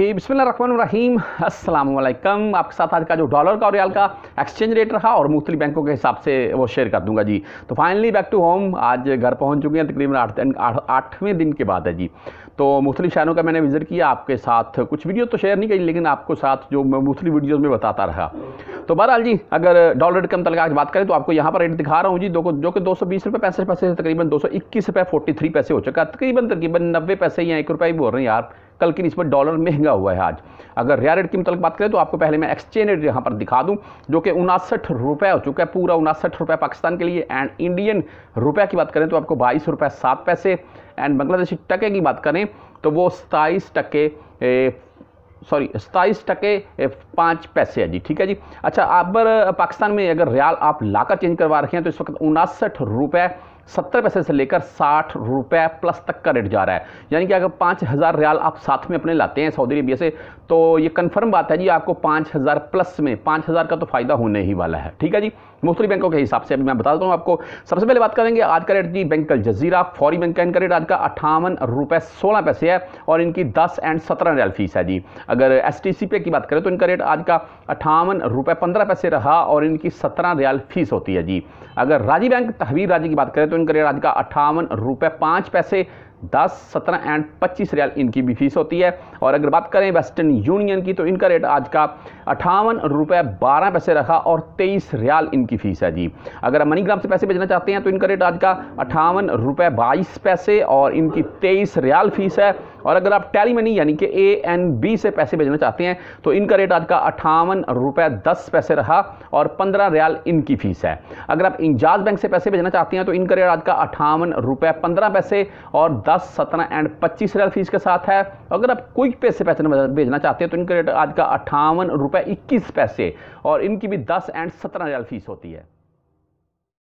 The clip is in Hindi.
जी बिस्मिल रहीम अस्सलाम वालेकुम आपके साथ आज का जो डॉलर का और रियाल का एक्सचेंज रेट रहा और मुख्तलि बैंकों के हिसाब से वो शेयर कर दूंगा जी तो फाइनली बैक टू होम आज घर पहुंच चुके हैं तकरीबन आठ आठवें दिन के बाद है जी तो मुख्तलि शहरों का मैंने विजिट किया आपके साथ कुछ वीडियो तो शेयर नहीं की लेकिन आपको साथ जो मुख्तलि वीडियोज़ में बताता रहा तो बहरहाल जी अगर डॉलर रेट कम तल आज बात करें तो आपको यहाँ पर रेट दिखा रहा हूँ जी दो जो कि दो सौ बीस रुपये पैसे पैसे तकरीबन दो सौ इक्कीस रुपये फोर्टी थ्री पैसे हो चुका तकरीबन तकरीबन नब्बे पैसे या एक रुपये भी हो रहे हैं यार कल की नस्बत डॉलर महंगा हुआ है आज अगर रिया रेट की मतलब बात करें तो आपको पहले मैं एक्सचेंज रेट यहाँ पर दिखा दूँ जो कि उनासठ रुपये हो चुका है पूरा उनासठ रुपये पाकिस्तान के लिए एंड इंडियन रुपये की बात करें तो आपको बाईस रुपये सात पैसे एंड बांग्लादेशी टके की बात करें तो वो सताईस टके सॉरी सताईस टके पाँच पैसे है जी ठीक है जी अच्छा आप पाकिस्तान में अगर रियाल आप लाकर चेंज करवा रखे हैं तो इस वक्त उनासठ रुपये सत्तर पैसे से लेकर साठ रुपये प्लस तक का रेट जा रहा है यानी कि अगर पाँच हज़ार रियाल आप साथ में अपने लाते हैं सऊदी अरबिया से तो ये कन्फर्म बात है जी आपको पाँच हज़ार प्लस में पाँच हज़ार का तो फ़ायदा होने ही वाला है ठीक है जी मुख्तलि बैंकों के हिसाब से अभी मैं बताता हूँ आपको सबसे पहले बात करेंगे आज का रेट जी बैंक का जजीरा फौरी बैंक का इनका रेट आज का अठावन रुपये सोलह पैसे है और इनकी दस एंड सत्रह रियाल फीस है जी अगर एस टी सी पे की बात करें तो इनका रेट आज का अठावन रुपये पंद्रह पैसे रहा और इनकी सत्रह रियाल फीस होती है जी अगर राजी बैंक तहवीर राजी की बात करें तो ट्विन करिए का अट्ठावन रुपए पांच पैसे दस सत्रह एंड पच्चीस रियाल इनकी भी फीस होती है और अगर बात करें वेस्टर्न यूनियन की तो इनका रेट आज का अठावन रुपये बारह पैसे रखा और तेईस रियाल इनकी फ़ीस है जी अगर मनी ग्राम से पैसे भेजना चाहते हैं तो इनका रेट आज का अठावन रुपये बाईस पैसे और इनकी तेईस रियाल फ़ीस है और अगर आप टैली मनी यानी कि ए एन बी से पैसे भेजना चाहते हैं तो इनका रेट आज का अठावन रुपये दस पैसे रहा और पंद्रह रियाल इनकी फ़ीस है अगर आप इंजाज बैंक से पैसे भेजना चाहते हैं तो इनका रेट आज का अठावन रुपये पंद्रह पैसे और दस सत्रह एंड पच्चीस रियल फीस के साथ है अगर आप क्विक पे से पैसे भेजना चाहते हैं तो इनका रेट आज का अट्ठावन रुपये इक्कीस पैसे और इनकी भी दस एंड सत्रह रियल फीस होती है